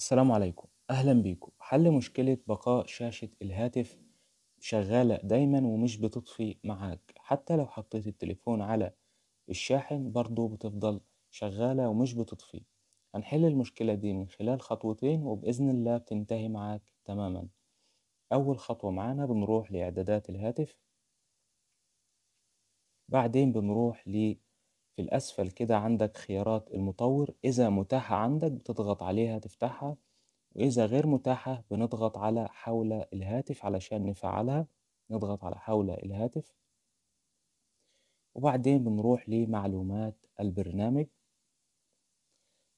السلام عليكم أهلا بيكم حل مشكلة بقاء شاشة الهاتف شغالة دايما ومش بتطفي معاك حتى لو حطيت التليفون على الشاحن برضو بتفضل شغالة ومش بتطفي هنحل المشكلة دي من خلال خطوتين وبإذن الله بتنتهي معاك تماما أول خطوة معانا بنروح لإعدادات الهاتف بعدين بنروح في الأسفل كده عندك خيارات المطور إذا متاحة عندك بتضغط عليها تفتحها وإذا غير متاحة بنضغط على حول الهاتف علشان نفعلها نضغط على حول الهاتف وبعدين بنروح لمعلومات البرنامج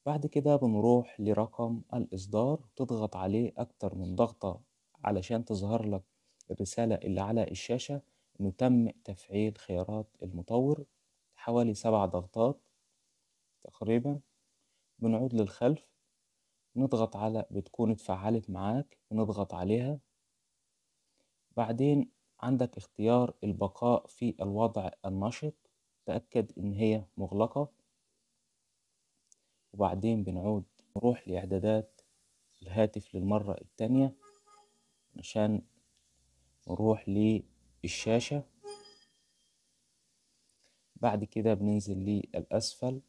بعد كده بنروح لرقم الإصدار تضغط عليه أكتر من ضغطة علشان تظهر لك الرسالة اللي على الشاشة إنه تم تفعيل خيارات المطور حوالي سبع ضغطات تقريبا بنعود للخلف نضغط على بتكون اتفعلت معاك بنضغط عليها بعدين عندك اختيار البقاء في الوضع النشط تأكد إن هي مغلقة وبعدين بنعود نروح لإعدادات الهاتف للمرة التانية عشان نروح للشاشة بعد كده بننزل للأسفل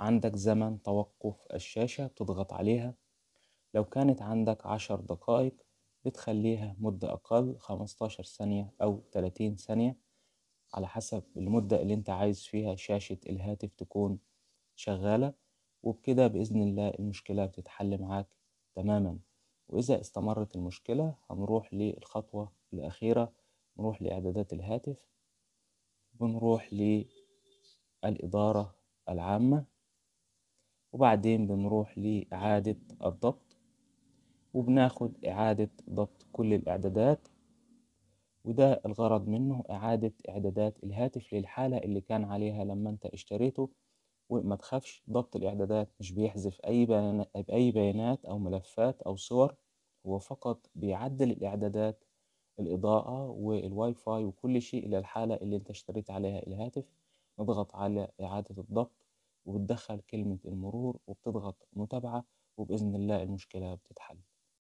عندك زمن توقف الشاشة بتضغط عليها لو كانت عندك عشر دقائق بتخليها مدة أقل خمستاشر ثانية أو تلاتين ثانية على حسب المدة اللي انت عايز فيها شاشة الهاتف تكون شغالة وبكده بإذن الله المشكلة بتتحل معاك تماما وإذا استمرت المشكلة هنروح للخطوة الأخيرة نروح لإعدادات الهاتف بنروح ل الإدارة العامة وبعدين بنروح لإعادة الضبط وبناخد إعادة ضبط كل الإعدادات وده الغرض منه إعادة إعدادات الهاتف للحالة اللي كان عليها لما أنت اشتريته وما تخافش ضبط الإعدادات مش بيحذف أي, بيانات أو ملفات أو صور هو فقط بيعدل الإعدادات الإضاءة والواي فاي وكل شيء إلى الحالة اللي أنت اشتريت عليها الهاتف نضغط على إعادة الضبط وبتدخل كلمة المرور وبتضغط متابعة وبإذن الله المشكلة بتتحل